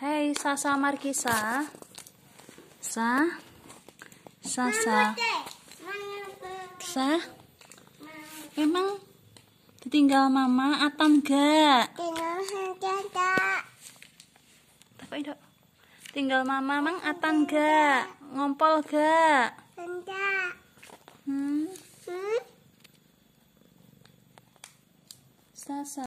Hei Sasa Markisa Sa Sasa Sa Emang ditinggal mama atau enggak? Tinggal mama emang atau enggak? Ngompol enggak? Enggak. Hmm. Sasa hmm?